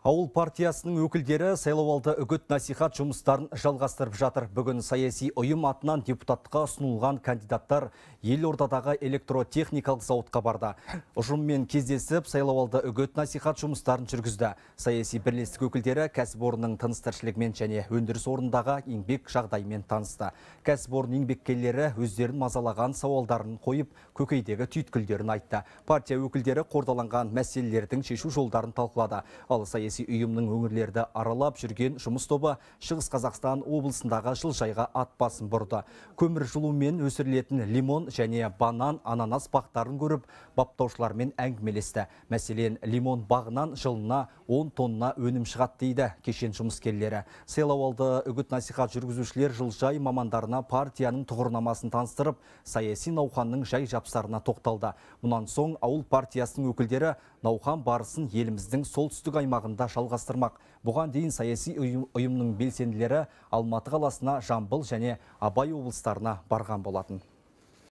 Ауыл партиясының өкілдері сайлауалды үгіт насихат жұмыстарын жалғастырып жатыр. Бүгін саяси ұйым атынан депутатқа ұсынылған кандидаттар ел елордадағы электротехникалық зауытқа барды. Ұжыммен кездесіп, сайлауалды үгіт насихат жұмыстарын жүргізді. Саяси бірлестік өкілдері кәсіпорынның тыныс-тіршілігімен және өндіріс орнындағы еңбек жағдайымен танысты. Кәсіпорын еңбеккерлері өздерін мазалаған сауалдарын қойып, көкейдегі түйткілдерін айтты. Партия өкілдері қордаланған мәселелердің шешу жолдарын талқылады. Ал саяси саяси ұйымның өңірлерді аралап жүрген жұмыс тобы Шығыс Қазақстан облысындағы жылжайға ат басын бұрды. Көмір жылумен өсірілетін лимон және банан, ананас бақтарын көріп, баптаушылармен әңгімелесті. Мәселен, лимон бағынан жылына 10 тонна өнім шығат дейді кешен жұмыскерлері. Сайлауалды үгіт насихат жүргізушілер жылжай мамандарына партияның тұғырнамасын таныстырып, саяси науқанның жай жапсарына тоқталды. Мұнан соң ауыл партиясының өкілдері науқан барысын еліміздің солтүстік аймағында аясында жалғастырмақ. Бұған дейін саяси ұйымның белсенділері Алматы қаласына, Жамбыл және Абай облыстарына барған болатын.